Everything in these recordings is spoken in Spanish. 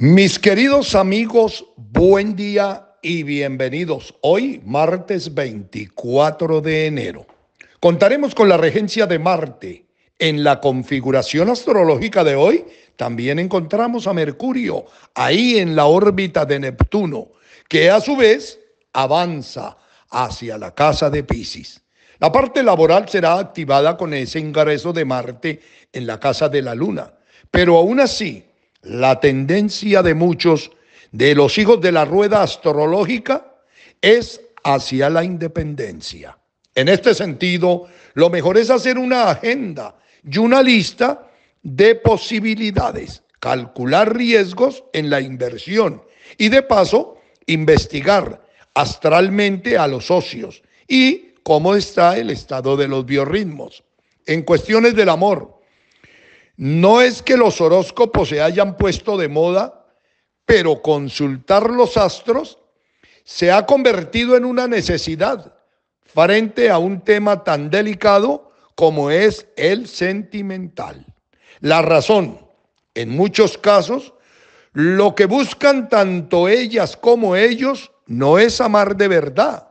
Mis queridos amigos, buen día y bienvenidos. Hoy, martes 24 de enero, contaremos con la regencia de Marte. En la configuración astrológica de hoy, también encontramos a Mercurio, ahí en la órbita de Neptuno, que a su vez avanza hacia la casa de Pisces. La parte laboral será activada con ese ingreso de Marte en la casa de la Luna, pero aún así, la tendencia de muchos de los hijos de la rueda astrológica es hacia la independencia. En este sentido, lo mejor es hacer una agenda y una lista de posibilidades, calcular riesgos en la inversión y de paso investigar astralmente a los socios y cómo está el estado de los biorritmos. En cuestiones del amor, no es que los horóscopos se hayan puesto de moda, pero consultar los astros se ha convertido en una necesidad frente a un tema tan delicado como es el sentimental. La razón, en muchos casos, lo que buscan tanto ellas como ellos no es amar de verdad,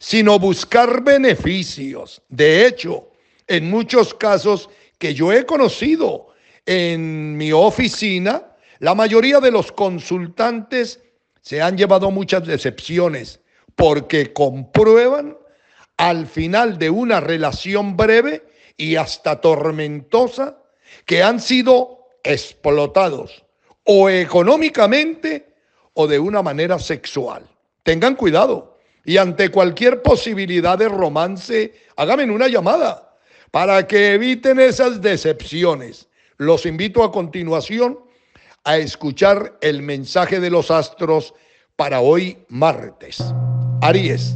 sino buscar beneficios. De hecho, en muchos casos, que yo he conocido en mi oficina, la mayoría de los consultantes se han llevado muchas decepciones porque comprueban al final de una relación breve y hasta tormentosa que han sido explotados o económicamente o de una manera sexual. Tengan cuidado y ante cualquier posibilidad de romance, háganme una llamada para que eviten esas decepciones, los invito a continuación a escuchar el mensaje de los astros para hoy martes. Aries,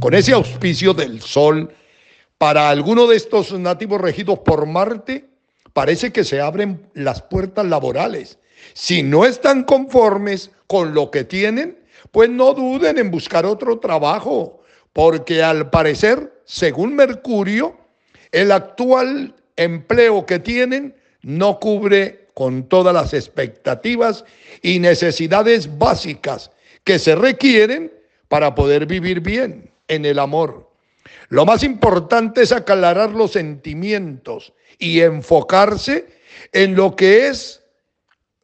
con ese auspicio del sol, para alguno de estos nativos regidos por Marte, parece que se abren las puertas laborales. Si no están conformes con lo que tienen, pues no duden en buscar otro trabajo, porque al parecer, según Mercurio, el actual empleo que tienen no cubre con todas las expectativas y necesidades básicas que se requieren para poder vivir bien en el amor. Lo más importante es aclarar los sentimientos y enfocarse en lo que es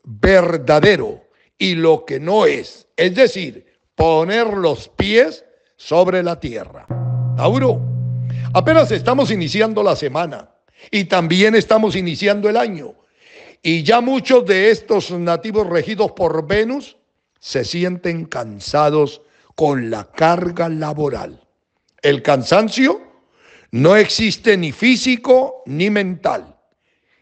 verdadero y lo que no es. Es decir, poner los pies sobre la tierra. Tauro. Apenas estamos iniciando la semana y también estamos iniciando el año. Y ya muchos de estos nativos regidos por Venus se sienten cansados con la carga laboral. El cansancio no existe ni físico ni mental.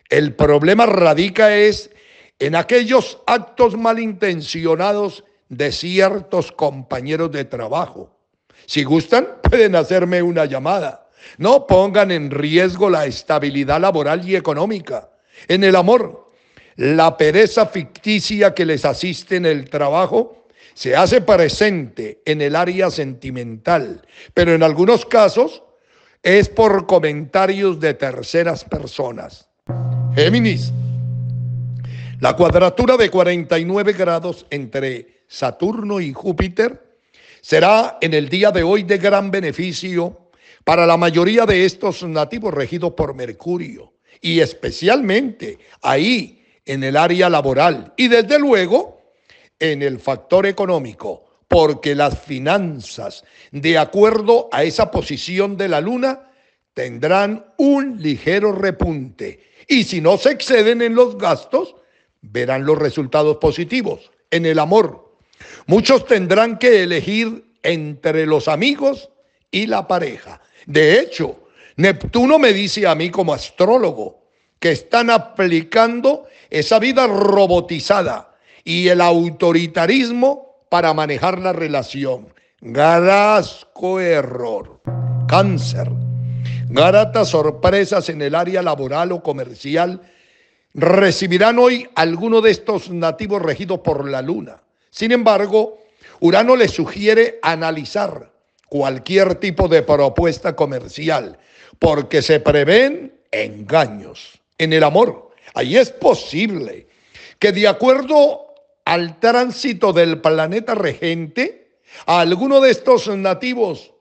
El problema radica es en aquellos actos malintencionados de ciertos compañeros de trabajo. Si gustan, pueden hacerme una llamada no pongan en riesgo la estabilidad laboral y económica. En el amor, la pereza ficticia que les asiste en el trabajo se hace presente en el área sentimental, pero en algunos casos es por comentarios de terceras personas. Géminis, la cuadratura de 49 grados entre Saturno y Júpiter será en el día de hoy de gran beneficio para la mayoría de estos nativos regidos por Mercurio y especialmente ahí en el área laboral y desde luego en el factor económico, porque las finanzas, de acuerdo a esa posición de la luna, tendrán un ligero repunte y si no se exceden en los gastos, verán los resultados positivos en el amor. Muchos tendrán que elegir entre los amigos y la pareja. De hecho, Neptuno me dice a mí como astrólogo que están aplicando esa vida robotizada y el autoritarismo para manejar la relación. Garasco error. Cáncer. Garatas sorpresas en el área laboral o comercial recibirán hoy algunos de estos nativos regidos por la luna. Sin embargo, Urano les sugiere analizar cualquier tipo de propuesta comercial, porque se prevén engaños en el amor. Ahí es posible que de acuerdo al tránsito del planeta regente, a alguno de estos nativos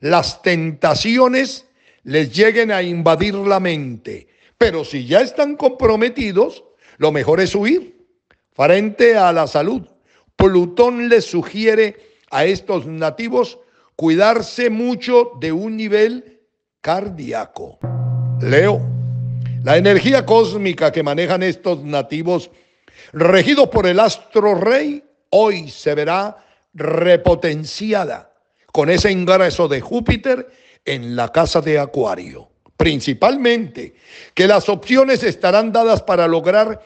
las tentaciones les lleguen a invadir la mente. Pero si ya están comprometidos, lo mejor es huir frente a la salud. Plutón les sugiere a estos nativos cuidarse mucho de un nivel cardíaco. Leo, la energía cósmica que manejan estos nativos, regidos por el astro rey, hoy se verá repotenciada con ese ingreso de Júpiter en la casa de Acuario. Principalmente que las opciones estarán dadas para lograr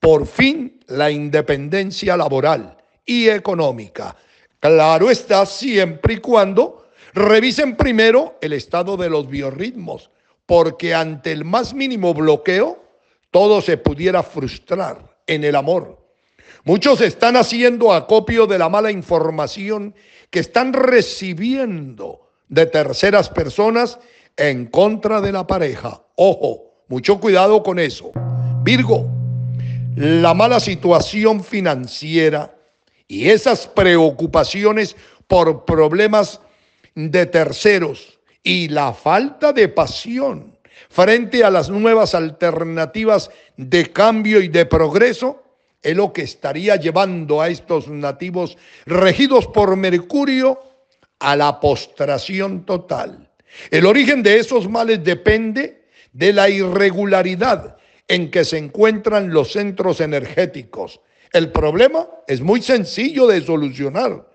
por fin la independencia laboral y económica Claro está, siempre y cuando revisen primero el estado de los biorritmos, porque ante el más mínimo bloqueo, todo se pudiera frustrar en el amor. Muchos están haciendo acopio de la mala información que están recibiendo de terceras personas en contra de la pareja. Ojo, mucho cuidado con eso. Virgo, la mala situación financiera y esas preocupaciones por problemas de terceros y la falta de pasión frente a las nuevas alternativas de cambio y de progreso es lo que estaría llevando a estos nativos regidos por Mercurio a la postración total. El origen de esos males depende de la irregularidad en que se encuentran los centros energéticos, el problema es muy sencillo de solucionar,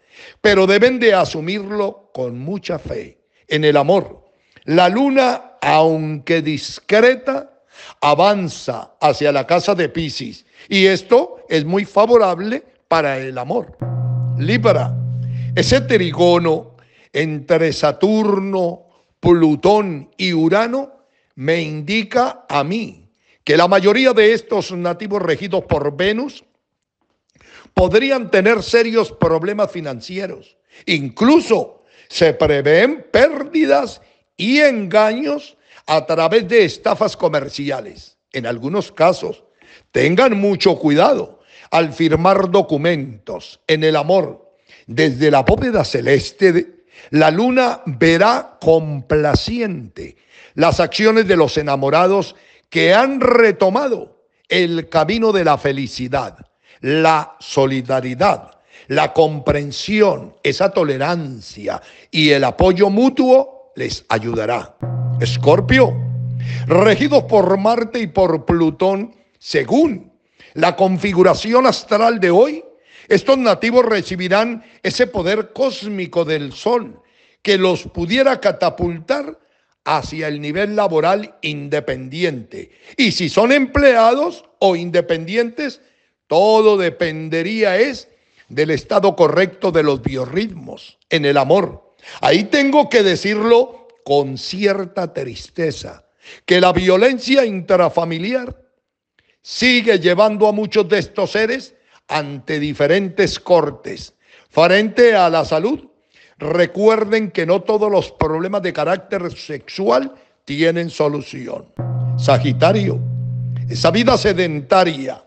pero deben de asumirlo con mucha fe, en el amor. La luna, aunque discreta, avanza hacia la casa de Pisces y esto es muy favorable para el amor. Libra, ese trigono entre Saturno, Plutón y Urano me indica a mí que la mayoría de estos nativos regidos por Venus podrían tener serios problemas financieros. Incluso se prevén pérdidas y engaños a través de estafas comerciales. En algunos casos, tengan mucho cuidado al firmar documentos en el amor. Desde la bóveda celeste, la luna verá complaciente las acciones de los enamorados que han retomado el camino de la felicidad la solidaridad, la comprensión, esa tolerancia y el apoyo mutuo les ayudará. Escorpio, regidos por Marte y por Plutón, según la configuración astral de hoy, estos nativos recibirán ese poder cósmico del Sol que los pudiera catapultar hacia el nivel laboral independiente. Y si son empleados o independientes, todo dependería es del estado correcto de los biorritmos en el amor. Ahí tengo que decirlo con cierta tristeza, que la violencia intrafamiliar sigue llevando a muchos de estos seres ante diferentes cortes. Frente a la salud, recuerden que no todos los problemas de carácter sexual tienen solución. Sagitario, esa vida sedentaria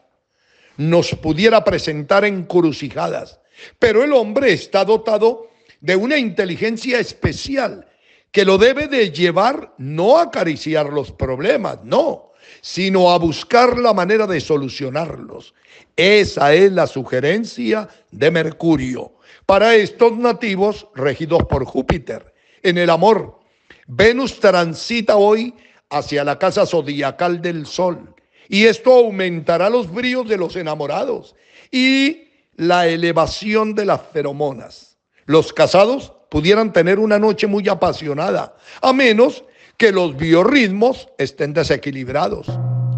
nos pudiera presentar encrucijadas. Pero el hombre está dotado de una inteligencia especial que lo debe de llevar no a acariciar los problemas, no, sino a buscar la manera de solucionarlos. Esa es la sugerencia de Mercurio para estos nativos regidos por Júpiter en el amor. Venus transita hoy hacia la casa zodiacal del Sol y esto aumentará los bríos de los enamorados y la elevación de las feromonas. Los casados pudieran tener una noche muy apasionada, a menos que los biorritmos estén desequilibrados.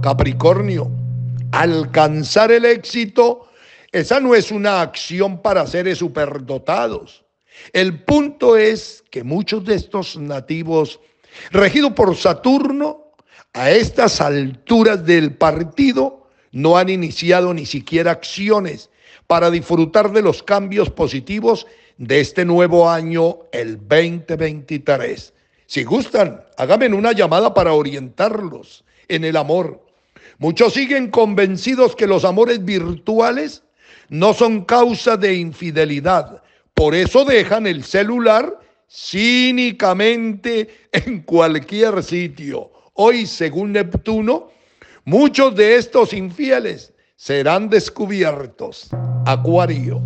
Capricornio, alcanzar el éxito, esa no es una acción para seres superdotados. El punto es que muchos de estos nativos, regidos por Saturno, a estas alturas del partido no han iniciado ni siquiera acciones para disfrutar de los cambios positivos de este nuevo año, el 2023. Si gustan, háganme una llamada para orientarlos en el amor. Muchos siguen convencidos que los amores virtuales no son causa de infidelidad. Por eso dejan el celular cínicamente en cualquier sitio. Hoy, según Neptuno, muchos de estos infieles serán descubiertos. Acuario.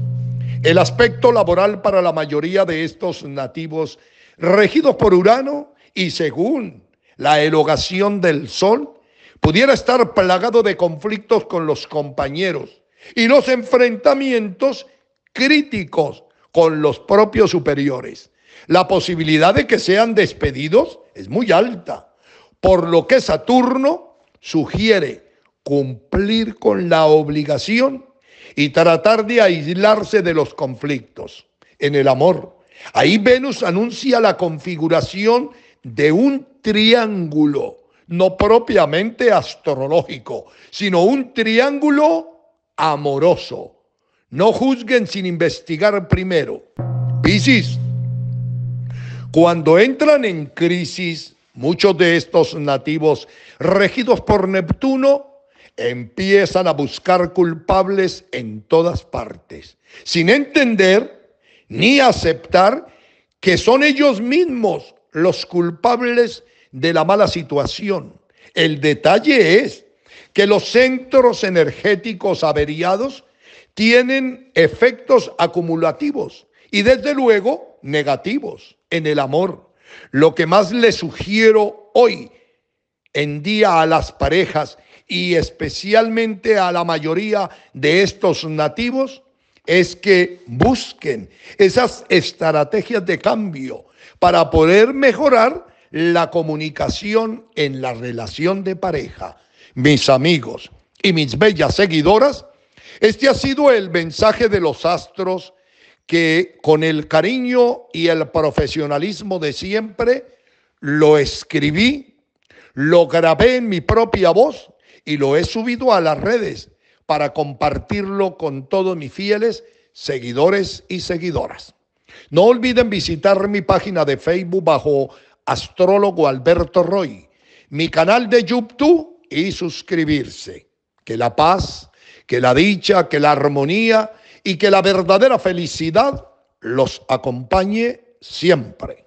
El aspecto laboral para la mayoría de estos nativos, regidos por Urano y según la elogación del Sol, pudiera estar plagado de conflictos con los compañeros y los enfrentamientos críticos con los propios superiores. La posibilidad de que sean despedidos es muy alta por lo que Saturno sugiere cumplir con la obligación y tratar de aislarse de los conflictos en el amor. Ahí Venus anuncia la configuración de un triángulo, no propiamente astrológico, sino un triángulo amoroso. No juzguen sin investigar primero. Piscis, cuando entran en crisis, Muchos de estos nativos, regidos por Neptuno, empiezan a buscar culpables en todas partes, sin entender ni aceptar que son ellos mismos los culpables de la mala situación. El detalle es que los centros energéticos averiados tienen efectos acumulativos y desde luego negativos en el amor. Lo que más le sugiero hoy en día a las parejas y especialmente a la mayoría de estos nativos es que busquen esas estrategias de cambio para poder mejorar la comunicación en la relación de pareja. Mis amigos y mis bellas seguidoras, este ha sido el mensaje de los astros que con el cariño y el profesionalismo de siempre lo escribí, lo grabé en mi propia voz y lo he subido a las redes para compartirlo con todos mis fieles seguidores y seguidoras. No olviden visitar mi página de Facebook bajo Astrólogo Alberto Roy, mi canal de YouTube y suscribirse. Que la paz, que la dicha, que la armonía y que la verdadera felicidad los acompañe siempre.